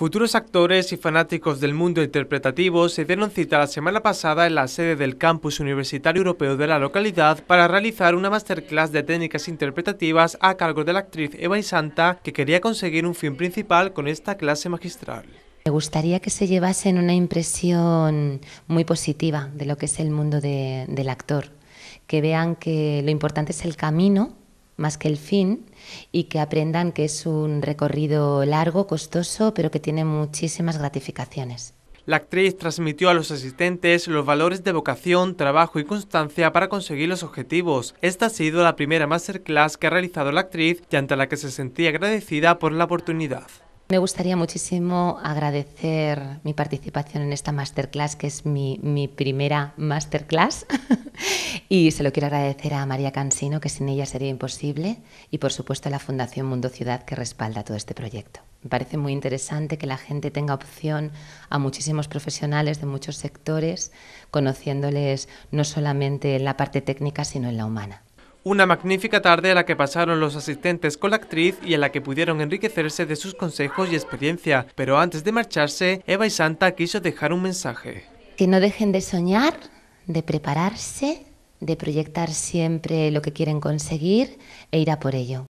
Futuros actores y fanáticos del mundo interpretativo se dieron cita la semana pasada en la sede del Campus Universitario Europeo de la localidad para realizar una masterclass de técnicas interpretativas a cargo de la actriz Eva Isanta, que quería conseguir un fin principal con esta clase magistral. Me gustaría que se llevasen una impresión muy positiva de lo que es el mundo del actor, que vean que lo importante es el camino más que el fin y que aprendan que es un recorrido largo, costoso, pero que tiene muchísimas gratificaciones. La actriz transmitió a los asistentes los valores de vocación, trabajo y constancia para conseguir los objetivos. Esta ha sido la primera masterclass que ha realizado la actriz y ante la que se sentía agradecida por la oportunidad. Me gustaría muchísimo agradecer mi participación en esta masterclass, que es mi, mi primera masterclass. Y se lo quiero agradecer a María Cansino, que sin ella sería imposible, y por supuesto a la Fundación Mundo Ciudad, que respalda todo este proyecto. Me parece muy interesante que la gente tenga opción a muchísimos profesionales de muchos sectores, conociéndoles no solamente en la parte técnica, sino en la humana. Una magnífica tarde a la que pasaron los asistentes con la actriz y en la que pudieron enriquecerse de sus consejos y experiencia. Pero antes de marcharse, Eva y Santa quiso dejar un mensaje. Que no dejen de soñar, de prepararse de proyectar siempre lo que quieren conseguir e ir a por ello.